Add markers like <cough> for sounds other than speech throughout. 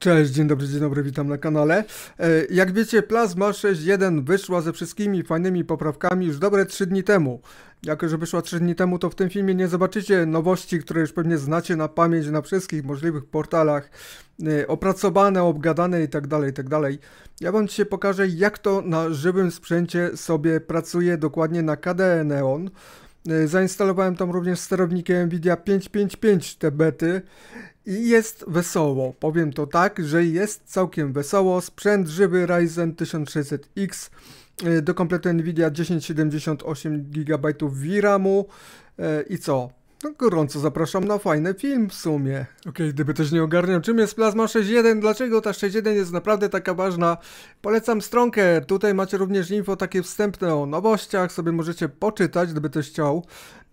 Cześć, dzień dobry, dzień dobry, witam na kanale. E, jak wiecie, Plasma 6.1 wyszła ze wszystkimi fajnymi poprawkami już dobre 3 dni temu. Jako, że wyszła 3 dni temu, to w tym filmie nie zobaczycie nowości, które już pewnie znacie na pamięć na wszystkich możliwych portalach, e, opracowane, obgadane itd., tak tak dalej. Ja wam dzisiaj pokażę, jak to na żywym sprzęcie sobie pracuje dokładnie na KDE Neon. E, zainstalowałem tam również sterownikiem Nvidia 555 te bety i jest wesoło. Powiem to tak, że jest całkiem wesoło. Sprzęt żywy Ryzen 1600X e, do kompletu Nvidia 1078 GB VRAMu i co? No gorąco zapraszam na fajny film w sumie. Okej, okay, gdyby też nie ogarniał czym jest Plasma 6.1, dlaczego ta 6.1 jest naprawdę taka ważna, polecam stronkę. Tutaj macie również info takie wstępne o nowościach, sobie możecie poczytać, gdyby też chciał.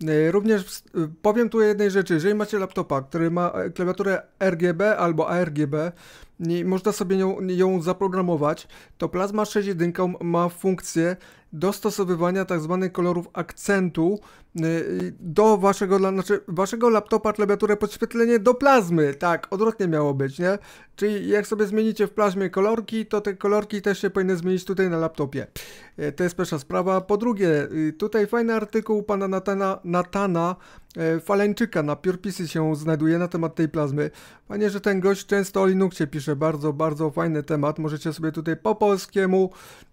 E, również y, powiem tu jednej rzeczy, jeżeli macie laptopa, który ma e, klawiaturę RGB albo ARGB i można sobie ją zaprogramować, to Plasma 6.1 ma funkcję dostosowywania tak zwanych kolorów akcentu y, do waszego, znaczy waszego laptopa klawiatury podświetlenie do plazmy, tak, odwrotnie miało być, nie? Czyli jak sobie zmienicie w plazmie kolorki, to te kolorki też się powinny zmienić tutaj na laptopie. E, to jest pierwsza sprawa. Po drugie, y, tutaj fajny artykuł pana Natana, Natana e, Faleńczyka na Piorpisy się znajduje na temat tej plazmy. Fajnie, że ten gość często o Linuxie pisze. Bardzo, bardzo fajny temat. Możecie sobie tutaj po polskiemu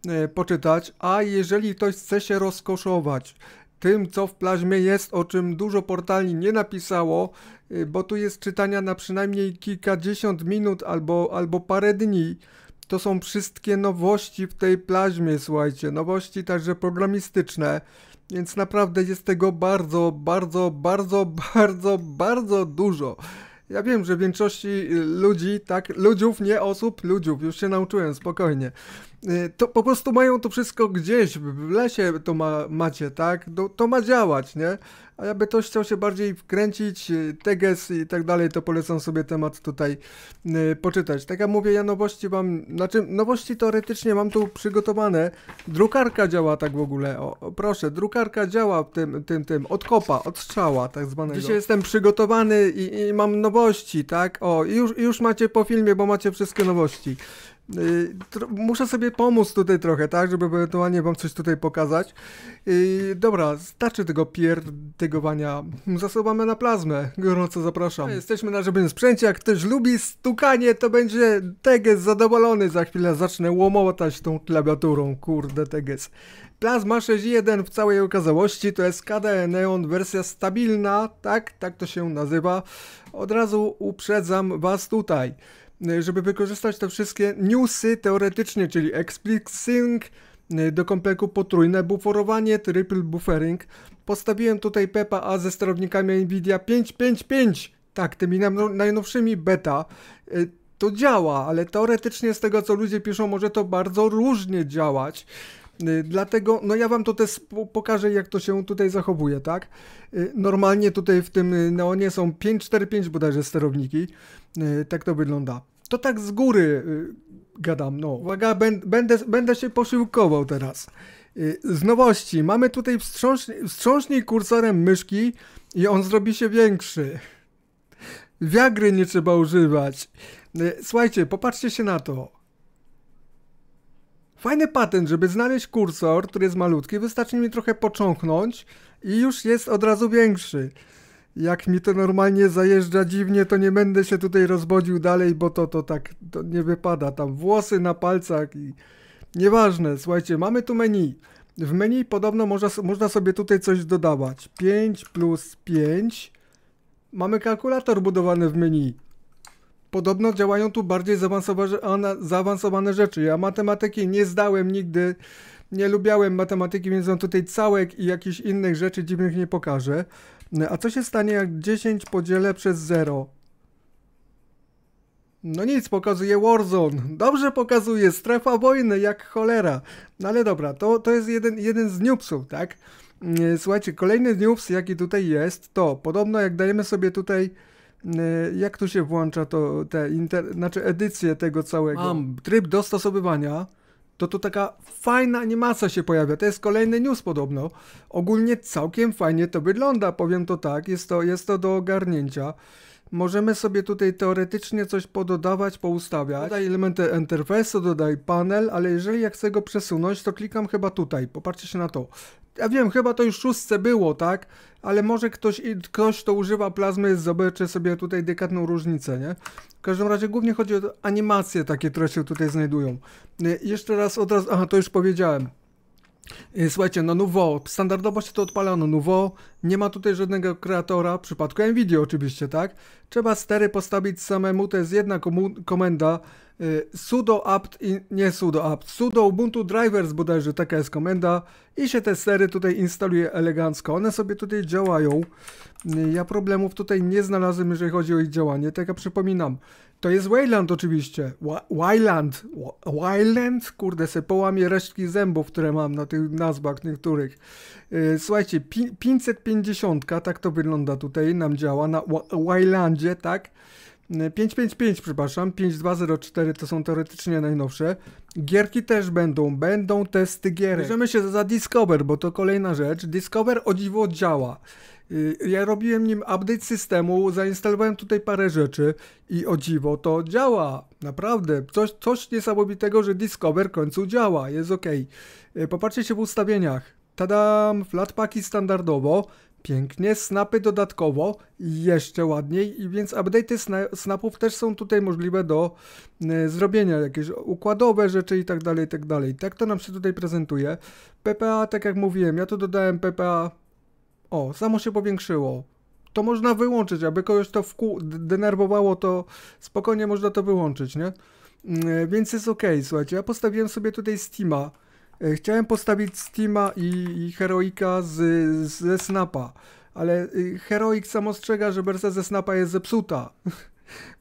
e, poczytać. A jeżeli ktoś chce się rozkoszować tym, co w plazmie jest, o czym dużo portali nie napisało, y, bo tu jest czytania na przynajmniej kilkadziesiąt minut albo, albo parę dni. To są wszystkie nowości w tej plazmie, słuchajcie, nowości także programistyczne, więc naprawdę jest tego bardzo, bardzo, bardzo, <laughs> bardzo, bardzo dużo. Ja wiem, że większości ludzi, tak, ludziów, nie osób, ludziów, już się nauczyłem, spokojnie. Y, to po prostu mają to wszystko gdzieś, w lesie to ma, macie, tak? To, to ma działać, nie? A jakby ktoś chciał się bardziej wkręcić, y, teges i tak dalej, to polecam sobie temat tutaj y, poczytać. Tak jak mówię, ja nowości mam, znaczy nowości teoretycznie mam tu przygotowane. Drukarka działa tak w ogóle, o, o proszę, drukarka działa w tym, tym, tym, od kopa, od strzała tak zwanego. Dzisiaj jestem przygotowany i, i mam nowości, tak? O, już, już macie po filmie, bo macie wszystkie nowości. Y, muszę sobie pomóc tutaj trochę, tak, żeby ewentualnie wam coś tutaj pokazać. Y, dobra, starczy tego pierdygowania. Zasobamy na plazmę. Gorąco zapraszam. Jesteśmy na żebym sprzęcie. Jak ktoś lubi stukanie, to będzie Teges zadowolony. Za chwilę zacznę łomotać tą klawiaturą. Kurde, Teges. Plasma 6.1 w całej okazałości to jest KDE Neon wersja stabilna, tak? Tak to się nazywa. Od razu uprzedzam was tutaj. E, żeby wykorzystać te wszystkie newsy teoretycznie, czyli explicit sync, e, do kompleku potrójne buforowanie, triple buffering. Postawiłem tutaj Pepa A ze sterownikami Nvidia 555, tak, tymi najnowszymi beta. E, to działa, ale teoretycznie z tego co ludzie piszą, może to bardzo różnie działać. Y, dlatego, no ja wam to też pokażę, jak to się tutaj zachowuje, tak? Y, normalnie tutaj w tym y, neonie są 5-4-5 bodajże sterowniki. Tak to wygląda. To tak z góry gadam, no. Uwaga, będę, będę się posiłkował teraz. Z nowości, mamy tutaj wstrząśnięty wstrząśnij kursorem myszki i on zrobi się większy. Wiagry nie trzeba używać. Słuchajcie, popatrzcie się na to. Fajny patent, żeby znaleźć kursor, który jest malutki, wystarczy mi trochę począknąć i już jest od razu większy. Jak mi to normalnie zajeżdża dziwnie, to nie będę się tutaj rozbodził dalej, bo to, to tak to nie wypada. Tam włosy na palcach i... Nieważne, słuchajcie, mamy tu menu. W menu podobno można, można sobie tutaj coś dodawać. 5 plus 5. Mamy kalkulator budowany w menu. Podobno działają tu bardziej zaawansowane rzeczy. Ja matematyki nie zdałem nigdy, nie lubiałem matematyki, więc on tutaj całek i jakichś innych rzeczy dziwnych nie pokażę. No, a co się stanie, jak 10 podzielę przez 0? No nic, pokazuje Warzone. Dobrze pokazuje, strefa wojny, jak cholera. No ale dobra, to, to jest jeden, jeden z newsów, tak? Mm, słuchajcie, kolejny news, jaki tutaj jest, to podobno jak dajemy sobie tutaj Y, jak tu się włącza to te inter, znaczy edycje tego całego, Mam. tryb dostosowywania, to to taka fajna animacja się pojawia. To jest kolejny news podobno. Ogólnie całkiem fajnie to wygląda, powiem to tak, jest to, jest to do ogarnięcia możemy sobie tutaj teoretycznie coś pododawać, poustawiać. Dodaj elementy interfejsu, dodaj panel, ale jeżeli ja chcę go przesunąć, to klikam chyba tutaj, popatrzcie się na to. Ja wiem, chyba to już szóstce było, tak? Ale może ktoś, ktoś to używa plazmy, zobaczy sobie tutaj dekadną różnicę, nie? W każdym razie głównie chodzi o animacje takie, które się tutaj znajdują. Y, jeszcze raz od razu, aha, to już powiedziałem. Y, słuchajcie, no Nuvo, standardowo się to no Nuvo, nie ma tutaj żadnego kreatora, w przypadku NVIDIA oczywiście, tak? Trzeba stery postawić samemu, to jest jedna komenda, y, sudo apt i nie sudo apt, sudo ubuntu drivers bodajże, taka jest komenda i się te stery tutaj instaluje elegancko, one sobie tutaj działają, y, ja problemów tutaj nie znalazłem, jeżeli chodzi o ich działanie, tak jak przypominam, to jest Wayland oczywiście. Wayland. Wayland? Kurde, se połamie resztki zębów, które mam na tych nazwach niektórych. Y, słuchajcie, 550, tak to wygląda tutaj, nam działa na Waylandzie, tak? 555, y, przepraszam, 5204 to są teoretycznie najnowsze. Gierki też będą, będą testy gier. Bierzemy się za Discover, bo to kolejna rzecz. Discover o dziwo działa. Y, ja robiłem nim update systemu, zainstalowałem tutaj parę rzeczy i o dziwo to działa. Naprawdę, coś, coś niesamowitego, że Discover w końcu działa, jest ok. Popatrzcie się w ustawieniach. Tadam, flatpaki standardowo, pięknie, snapy dodatkowo, jeszcze ładniej, i więc update'y sna snapów też są tutaj możliwe do y, zrobienia, jakieś układowe rzeczy i tak dalej, i tak dalej. Tak to nam się tutaj prezentuje. PPA, tak jak mówiłem, ja tu dodałem PPA o, samo się powiększyło. To można wyłączyć, aby kogoś to wku- denerwowało, to spokojnie można to wyłączyć, nie? Mm, więc jest ok, słuchajcie. Ja postawiłem sobie tutaj Steama. E, chciałem postawić Steama i, i Heroika z, z, ze Snapa, ale y, Heroik sam ostrzega, że wersja ze Snapa jest zepsuta. <laughs>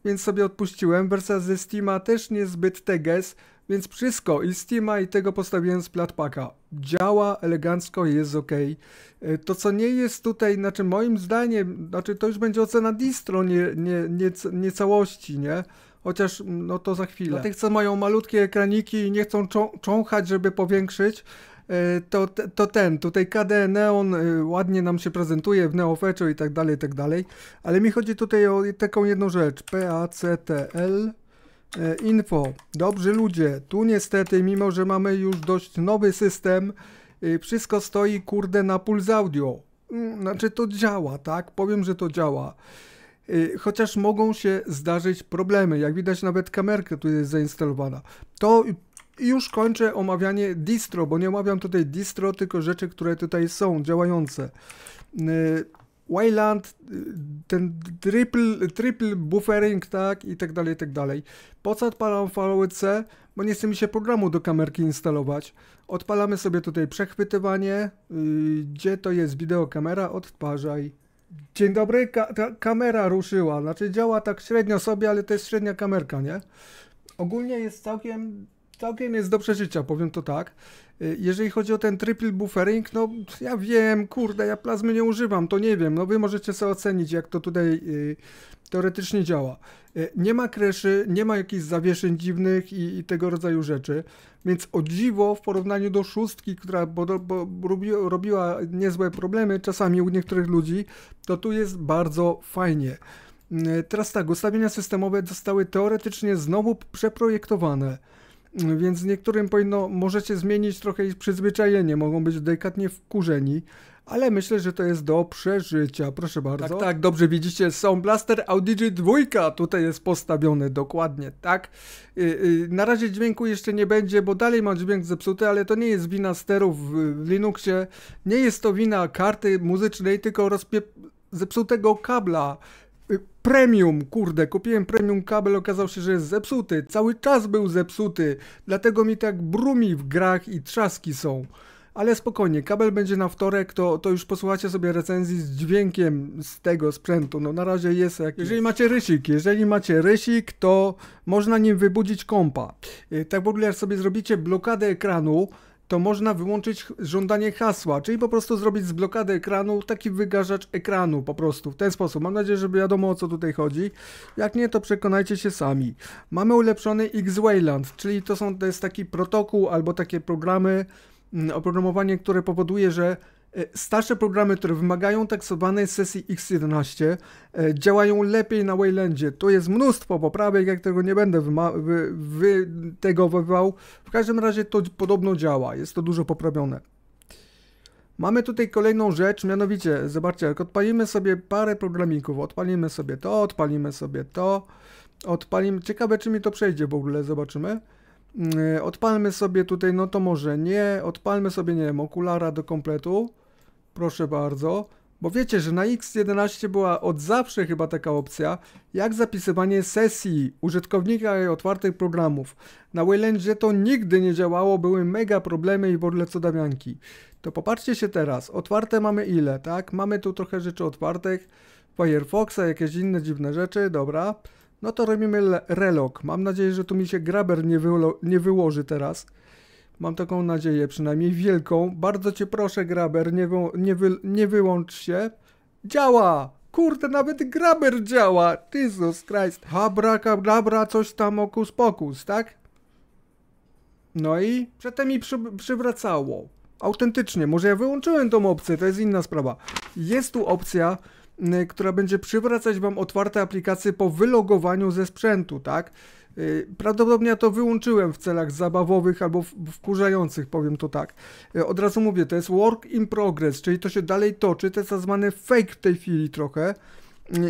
więc sobie odpuściłem. Wersja ze Steama też niezbyt teges, więc wszystko i Steama i tego postawiłem z platpaka. Działa elegancko, jest ok. E, to co nie jest tutaj, znaczy moim zdaniem, znaczy to już będzie ocena distro, nie, nie, nie, nie całości, nie? Chociaż no to za chwilę. Dla tych co mają malutkie ekraniki i nie chcą czą cząchać, żeby powiększyć, e, to, to ten, tutaj KDE Neon e, ładnie nam się prezentuje w Neofetchu i tak dalej, i tak dalej, ale mi chodzi tutaj o taką jedną rzecz, PACTL E, info. Dobrzy ludzie, tu niestety, mimo że mamy już dość nowy system, e, wszystko stoi kurde na puls audio. Mm, znaczy to działa, tak? Powiem, że to działa. E, chociaż mogą się zdarzyć problemy. Jak widać nawet kamerka tu jest zainstalowana. To już kończę omawianie distro, bo nie omawiam tutaj distro, tylko rzeczy, które tutaj są działające. Wayland, y, ten triple, triple buffering, tak, i tak dalej, i tak dalej. Po co odpalam VLC? Bo nie chce mi się programu do kamerki instalować. Odpalamy sobie tutaj przechwytywanie, y, gdzie to jest wideokamera, odtwarzaj. Dzień dobry, ka kamera ruszyła, znaczy działa tak średnio sobie, ale to jest średnia kamerka, nie? Ogólnie jest całkiem całkiem jest do przeżycia, powiem to tak. Y, jeżeli chodzi o ten triple buffering, no ja wiem, kurde, ja plazmy nie używam, to nie wiem, no wy możecie sobie ocenić, jak to tutaj y, teoretycznie działa. Y, nie ma kreszy, nie ma jakichś zawieszeń dziwnych i, i, tego rodzaju rzeczy, więc o dziwo w porównaniu do szóstki, która bo, bo, robi, robiła niezłe problemy czasami u niektórych ludzi, to tu jest bardzo fajnie. Y, teraz tak, ustawienia systemowe zostały teoretycznie znowu przeprojektowane więc niektórym powinno, możecie zmienić trochę ich przyzwyczajenie, mogą być delikatnie wkurzeni, ale myślę, że to jest do przeżycia, proszę tak, bardzo. Tak, tak, dobrze widzicie, Sound Blaster Audigy 2 tutaj jest postawione, dokładnie, tak. Y, y, na razie dźwięku jeszcze nie będzie, bo dalej mam dźwięk zepsuty, ale to nie jest wina sterów w Linuxie, nie jest to wina karty muzycznej, tylko rozpie... zepsutego kabla Y, premium, kurde, kupiłem premium kabel, okazało się, że jest zepsuty. Cały czas był zepsuty, dlatego mi tak brumi w grach i trzaski są. Ale spokojnie, kabel będzie na wtorek, to, to już posłuchacie sobie recenzji z dźwiękiem z tego sprzętu. No na razie jest jak. Jeżeli macie rysik, jeżeli macie rysik, to można nim wybudzić kompa. Y, tak w ogóle jak sobie zrobicie blokadę ekranu, to można wyłączyć żądanie hasła, czyli po prostu zrobić z blokady ekranu taki wygarzacz ekranu po prostu w ten sposób. Mam nadzieję, że wiadomo o co tutaj chodzi. Jak nie, to przekonajcie się sami. Mamy ulepszony X-Wayland, czyli to, są, to jest taki protokół albo takie programy, mm, oprogramowanie, które powoduje, że E, starsze programy, które wymagają taksowanej sesji X11 e, działają lepiej na Waylandzie. Tu jest mnóstwo poprawek, jak tego nie będę wy, tego W każdym razie to podobno działa, jest to dużo poprawione. Mamy tutaj kolejną rzecz, mianowicie, zobaczcie, jak odpalimy sobie parę programików, odpalimy sobie to, odpalimy sobie to, odpalimy, ciekawe czy mi to przejdzie w ogóle, zobaczymy. Mm, e, odpalmy sobie tutaj, no to może nie, odpalmy sobie, nie wiem, okulara do kompletu. Proszę bardzo. Bo wiecie, że na X11 była od zawsze chyba taka opcja, jak zapisywanie sesji użytkownika i otwartych programów. Na Waylandzie to nigdy nie działało, były mega problemy i w ogóle cudamianki. To popatrzcie się teraz, otwarte mamy ile, tak? Mamy tu trochę rzeczy otwartych, Firefoxa, jakieś inne dziwne rzeczy, dobra. No to robimy relog. Mam nadzieję, że tu mi się graber nie, wyło nie wyłoży teraz. Mam taką nadzieję, przynajmniej wielką. Bardzo cię proszę, Graber, nie, wy, nie, wy, nie wyłącz się. Działa! Kurde, nawet Graber działa! Jesus Christ. Habra, kabra, coś tam okus pokus, tak? No i przedtem mi przy, przywracało. Autentycznie, może ja wyłączyłem tą opcję, to jest inna sprawa. Jest tu opcja, y, która będzie przywracać wam otwarte aplikacje po wylogowaniu ze sprzętu, tak? Y, prawdopodobnie ja to wyłączyłem w celach zabawowych albo wkurzających, powiem to tak. Y, od razu mówię, to jest work in progress, czyli to się dalej toczy, to jest tak zwany fake w tej chwili trochę.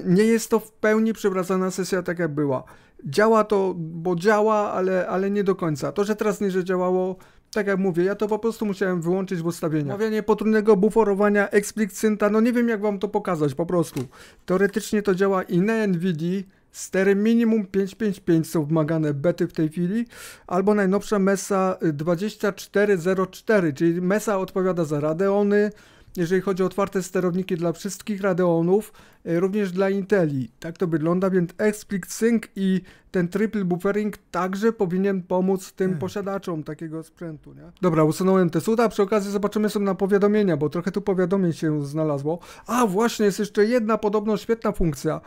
Nie jest to w pełni przywracana sesja tak jak była. Działa to, bo działa, ale, ale nie do końca. To, że teraz nie, że działało, tak jak mówię, ja to po prostu musiałem wyłączyć w ustawieniach. Mawianie potrójnego buforowania synta, no nie wiem jak wam to pokazać po prostu. Teoretycznie to działa i na nvidia. Stery minimum 555 są wymagane bety w tej chwili, albo najnowsza MESA 2404, czyli MESA odpowiada za Radeony, jeżeli chodzi o otwarte sterowniki dla wszystkich Radeonów, e, również dla Inteli. Tak to wygląda, więc Explicit Sync i ten triple buffering także powinien pomóc tym hmm. posiadaczom takiego sprzętu, nie? Dobra, usunąłem te A przy okazji zobaczymy sobie na powiadomienia, bo trochę tu powiadomień się znalazło. A, właśnie, jest jeszcze jedna podobno świetna funkcja.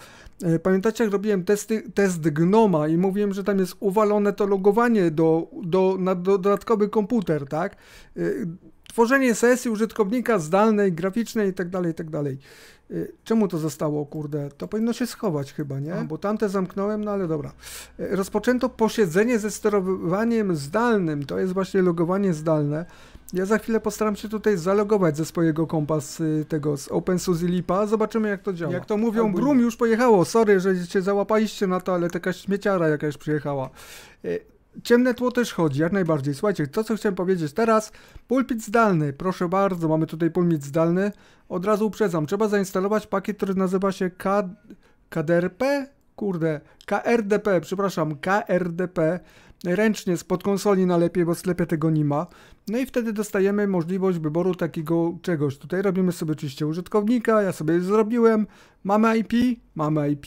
E, pamiętacie, jak robiłem testy, test Gnoma i mówiłem, że tam jest uwalone to logowanie do, do, na do, dodatkowy komputer, tak? E, tworzenie sesji użytkownika zdalnej, graficznej itd., tak itd. Tak y, czemu to zostało, kurde? To powinno się schować chyba, nie? No. Bo tamte zamknąłem, no ale dobra. Y, rozpoczęto posiedzenie ze sterowaniem zdalnym, to jest właśnie logowanie zdalne. Ja za chwilę postaram się tutaj zalogować ze swojego kompas y, tego, z OpenSUSE Lipa, zobaczymy jak to działa. Jak to mówią, Albo... brum już pojechało, sorry, że się załapaliście na to, ale taka śmieciara jakaś przyjechała ciemne tło też chodzi, jak najbardziej. Słuchajcie, to co chciałem powiedzieć teraz, pulpit zdalny, proszę bardzo, mamy tutaj pulpit zdalny. Od razu uprzedzam, trzeba zainstalować pakiet, który nazywa się K... KDRP? Kurde, KRDP, przepraszam, KRDP ręcznie spod konsoli najlepiej, bo w sklepie tego nie ma. No i wtedy dostajemy możliwość wyboru takiego czegoś. Tutaj robimy sobie oczywiście użytkownika, ja sobie zrobiłem. Mamy IP, mamy IP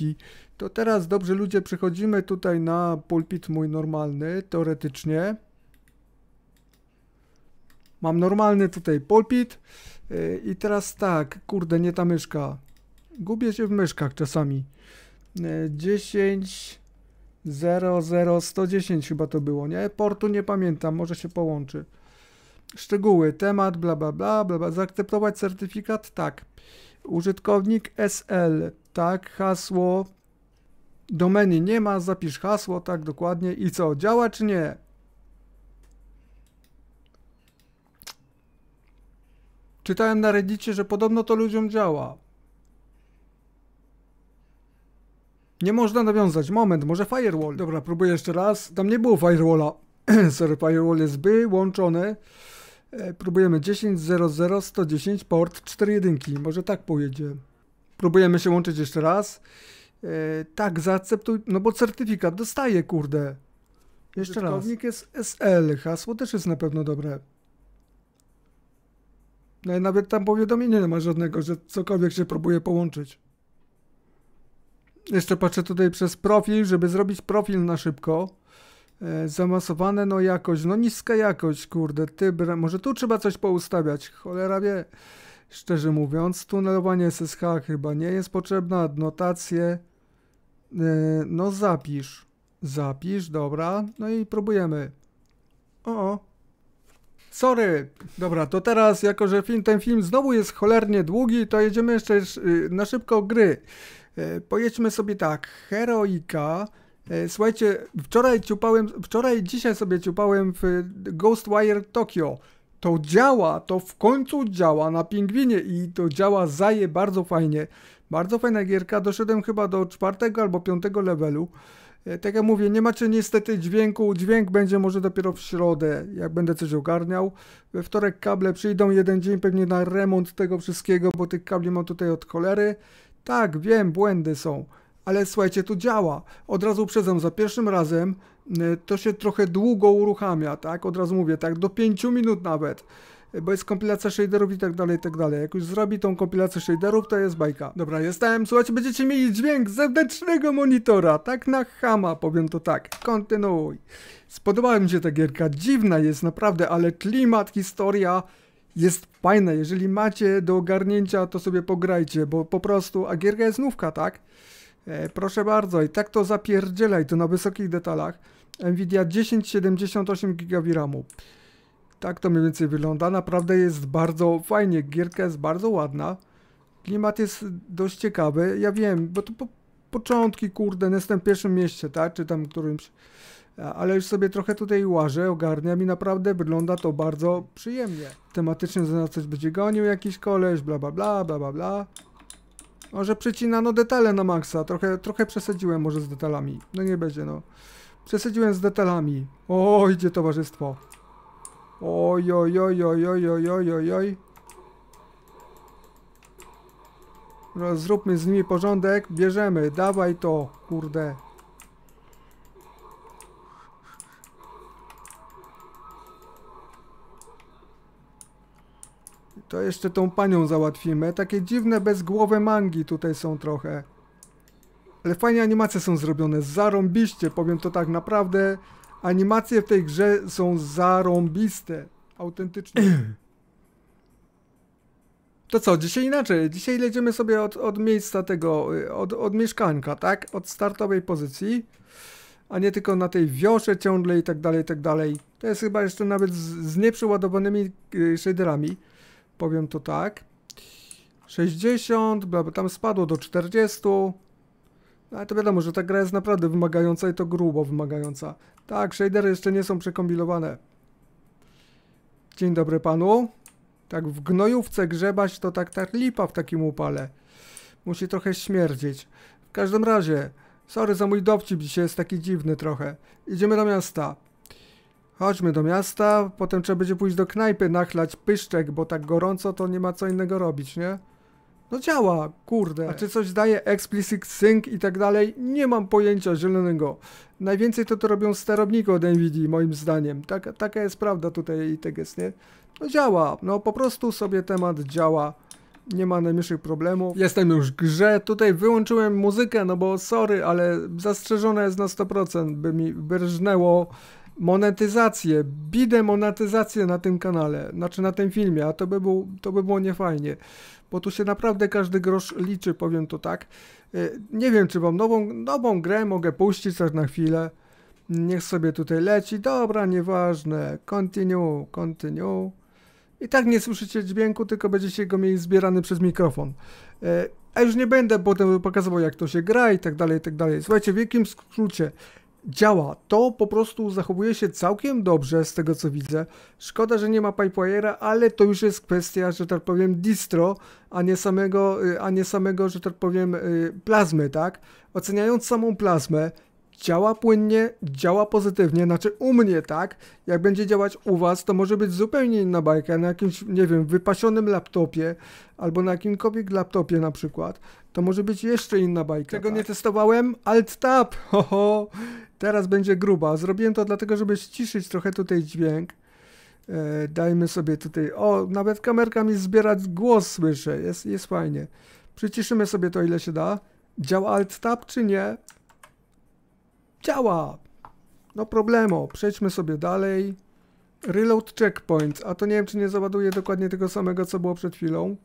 to teraz dobrze ludzie, przechodzimy tutaj na pulpit mój normalny, teoretycznie. Mam normalny tutaj pulpit y, i teraz tak, kurde, nie ta myszka. Gubię się w myszkach czasami. Yy, 10, 0, 0, 110 chyba to było, nie? Portu nie pamiętam, może się połączy. Szczegóły, temat, bla, bla, bla, bla, bla. Zaakceptować certyfikat? Tak. Użytkownik SL, tak. Hasło, domeny nie ma, zapisz hasło, tak dokładnie. I co, działa czy nie? Czytałem na Reddicie, że podobno to ludziom działa. Nie można nawiązać. Moment, może firewall. Dobra, próbuję jeszcze raz. Tam nie było firewalla. <clears throat> Sorry, firewall jest by łączony. E, próbujemy 10.00.110 port 4.1. Może tak pojedzie. Próbujemy się łączyć jeszcze raz. E, tak, zaakceptuj, no bo certyfikat dostaje, kurde. Jeszcze raz. jest SL, hasło też jest na pewno dobre. No i nawet tam powiadomienia nie ma żadnego, że cokolwiek się próbuje połączyć. Jeszcze patrzę tutaj przez profil, żeby zrobić profil na szybko. E, zamasowane, no jakość, no niska jakość, kurde, ty, może tu trzeba coś poustawiać, cholera wie. Szczerze mówiąc, tunelowanie SSH chyba nie jest potrzebne, adnotacje, E, no zapisz. Zapisz, dobra. No i próbujemy. O, o. Sorry. Dobra, to teraz, jako że film, ten film znowu jest cholernie długi, to jedziemy jeszcze y, na szybko gry. E, pojedźmy sobie tak. Heroika. E, słuchajcie, wczoraj ciupałem, wczoraj dzisiaj sobie ciupałem w Ghostwire Tokyo. To działa, to w końcu działa na pingwinie i to działa zaje bardzo fajnie. Bardzo fajna gierka, doszedłem chyba do czwartego albo piątego levelu. E, tak jak mówię, nie macie niestety dźwięku, dźwięk będzie może dopiero w środę, jak będę coś ogarniał. We wtorek kable przyjdą jeden dzień pewnie na remont tego wszystkiego, bo tych kabli mam tutaj od cholery. Tak, wiem, błędy są, ale słuchajcie, tu działa. Od razu uprzedzam, za pierwszym razem e, to się trochę długo uruchamia, tak? Od razu mówię, tak, do 5 minut nawet bo jest kompilacja shaderów i tak dalej, i tak dalej. Jak już zrobi tą kompilację shaderów, to jest bajka. Dobra, jestem, słuchajcie, będziecie mieli dźwięk zewnętrznego monitora, tak na chama, powiem to tak. Kontynuuj. Spodobała mi się ta gierka, dziwna jest naprawdę, ale klimat, historia jest fajna. Jeżeli macie do ogarnięcia, to sobie pograjcie, bo po prostu, a gierka jest nówka, tak? E, proszę bardzo, i tak to zapierdzielaj, to na wysokich detalach. Nvidia 1078 GB RAMu. Tak to mniej więcej wygląda. Naprawdę jest bardzo fajnie. Gierka jest bardzo ładna. Klimat jest dość ciekawy. Ja wiem, bo to po początki, kurde, no jestem w pierwszym mieście, tak? Czy tam którymś. Ale już sobie trochę tutaj łażę, ogarniam i naprawdę wygląda to bardzo przyjemnie. Tematycznie za coś będzie gonił jakiś koleś, bla bla bla, bla bla bla. Może przecinano detale na maksa. Trochę, trochę przesadziłem może z detalami. No nie będzie, no. Przesadziłem z detalami. O, idzie towarzystwo. Oj, oj, oj, oj, oj, oj, oj, oj, oj. Zróbmy z nimi porządek. Bierzemy. Dawaj to, kurde. To jeszcze tą panią załatwimy. Takie dziwne, bezgłowe mangi tutaj są trochę. Ale fajnie animacje są zrobione. Zarąbiście, powiem to tak naprawdę. Animacje w tej grze są zarąbiste. Autentycznie. To co, dzisiaj inaczej. Dzisiaj lecimy sobie od, od miejsca tego, od, od mieszkanka, tak? Od startowej pozycji. A nie tylko na tej wiosze ciągle i tak dalej, i tak dalej. To jest chyba jeszcze nawet z, z nieprzeładowanymi y, shaderami. Powiem to tak. 60, bla, tam spadło do 40. No ale to wiadomo, że ta gra jest naprawdę wymagająca i to grubo wymagająca. Tak, shadery jeszcze nie są przekombinowane. Dzień dobry panu. Tak w gnojówce grzebać to tak tak lipa w takim upale. Musi trochę śmierdzieć. W każdym razie, sorry za mój dowcip, dzisiaj jest taki dziwny trochę. Idziemy do miasta. Chodźmy do miasta, potem trzeba będzie pójść do knajpy nachlać pyszczek, bo tak gorąco to nie ma co innego robić, nie? No działa, kurde. A czy coś daje explicit sync i tak dalej? Nie mam pojęcia zielonego. Najwięcej to to robią sterowniki od NVIDII, moim zdaniem. Tak, taka jest prawda tutaj i te jest, No działa, no po prostu sobie temat działa. Nie ma najmniejszych problemów. Jestem już grze. Tutaj wyłączyłem muzykę, no bo sorry, ale zastrzeżone jest na 100%, by mi wyrżnęło monetyzację, bidę monetyzację na tym kanale, znaczy na tym filmie, a to by, był, to by było niefajnie, bo tu się naprawdę każdy grosz liczy, powiem to tak. Y, nie wiem, czy wam nową, nową grę mogę puścić też na chwilę, niech sobie tutaj leci, dobra, nieważne, continue, continue. I tak nie słyszycie dźwięku, tylko będziecie go mieli zbierany przez mikrofon. Y, a już nie będę potem pokazywał, jak to się gra i tak dalej, i tak dalej. Słuchajcie, w jakim skrócie? działa. To po prostu zachowuje się całkiem dobrze z tego co widzę. Szkoda, że nie ma Pipewira, ale to już jest kwestia, że tak powiem, distro, a nie samego, y, a nie samego że tak powiem, y, plazmy, tak? Oceniając samą plazmę, działa płynnie, działa pozytywnie, znaczy u mnie tak, jak będzie działać u was, to może być zupełnie inna bajka, na jakimś, nie wiem, wypasionym laptopie, albo na jakimkolwiek laptopie na przykład, to może być jeszcze inna bajka. Tego tak. nie testowałem, alt-tab, <laughs> ho. teraz będzie gruba, zrobiłem to dlatego, żeby ściszyć trochę tutaj dźwięk, e, dajmy sobie tutaj, o, nawet kamerka mi zbiera głos, słyszę, jest, jest fajnie, przyciszymy sobie to ile się da, działa alt-tab czy nie, Działa! No problemo, przejdźmy sobie dalej. Reload checkpoint, a to nie wiem czy nie załaduje dokładnie tego samego co było przed chwilą.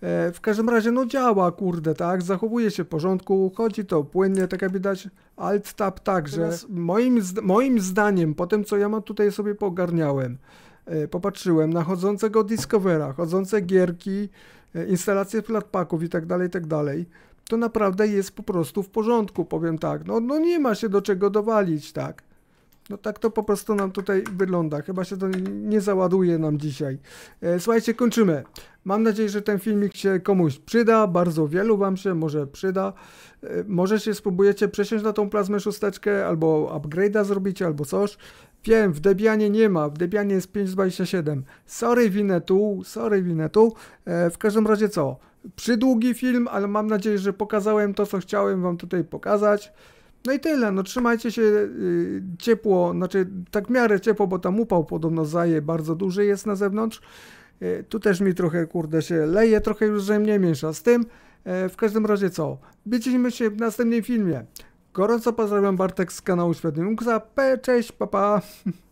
E, w każdym razie no działa, kurde, tak, zachowuje się w porządku, chodzi to płynnie, tak jak widać, alt tab także. Teraz moim, moim zdaniem, po tym co ja mam tutaj sobie pogarniałem, e, popatrzyłem na chodzącego Discovera, chodzące gierki, e, instalacje flatpaków i tak dalej, i tak dalej to naprawdę jest po prostu w porządku, powiem tak. No, no nie ma się do czego dowalić, tak. No tak to po prostu nam tutaj wygląda. Chyba się to nie załaduje nam dzisiaj. E, słuchajcie, kończymy. Mam nadzieję, że ten filmik się komuś przyda. Bardzo wielu Wam się może przyda. E, może się spróbujecie przesiąść na tą plazmę szósteczkę, albo upgrade'a zrobicie, albo coś. Wiem, w Debianie nie ma, w Debianie jest 5.27. Sorry Winetu, sorry Winetu. E, w każdym razie co? przydługi film, ale mam nadzieję, że pokazałem to, co chciałem Wam tutaj pokazać. No i tyle, no trzymajcie się y, ciepło, znaczy tak w miarę ciepło, bo tam upał podobno zaje bardzo duży jest na zewnątrz. Y, tu też mi trochę, kurde, się leje, trochę już ze mnie miesza z tym. Y, w każdym razie co, widzimy się w następnym filmie. Gorąco pozdrawiam Bartek z kanału Świat P, Cześć, papa! Pa. <laughs>